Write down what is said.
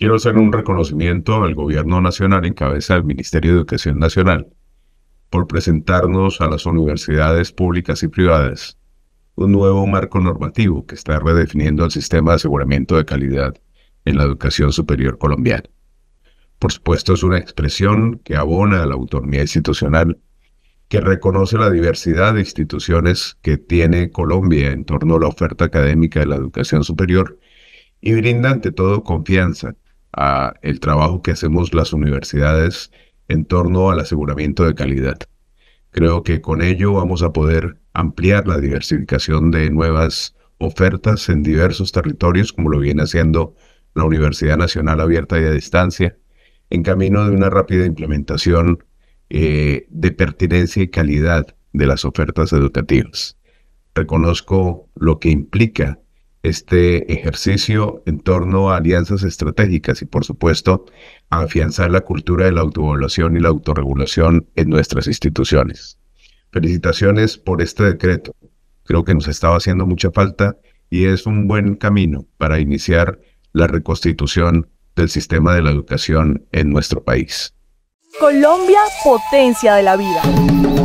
Quiero hacer un reconocimiento al Gobierno Nacional en cabeza del Ministerio de Educación Nacional por presentarnos a las universidades públicas y privadas un nuevo marco normativo que está redefiniendo el sistema de aseguramiento de calidad en la educación superior colombiana. Por supuesto, es una expresión que abona a la autonomía institucional, que reconoce la diversidad de instituciones que tiene Colombia en torno a la oferta académica de la educación superior y brinda ante todo confianza el trabajo que hacemos las universidades en torno al aseguramiento de calidad. Creo que con ello vamos a poder ampliar la diversificación de nuevas ofertas en diversos territorios, como lo viene haciendo la Universidad Nacional Abierta y a Distancia, en camino de una rápida implementación eh, de pertinencia y calidad de las ofertas educativas. Reconozco lo que implica este ejercicio en torno a alianzas estratégicas y, por supuesto, a afianzar la cultura de la autoevaluación y la autorregulación en nuestras instituciones. Felicitaciones por este decreto. Creo que nos estaba haciendo mucha falta y es un buen camino para iniciar la reconstitución del sistema de la educación en nuestro país. Colombia, potencia de la vida.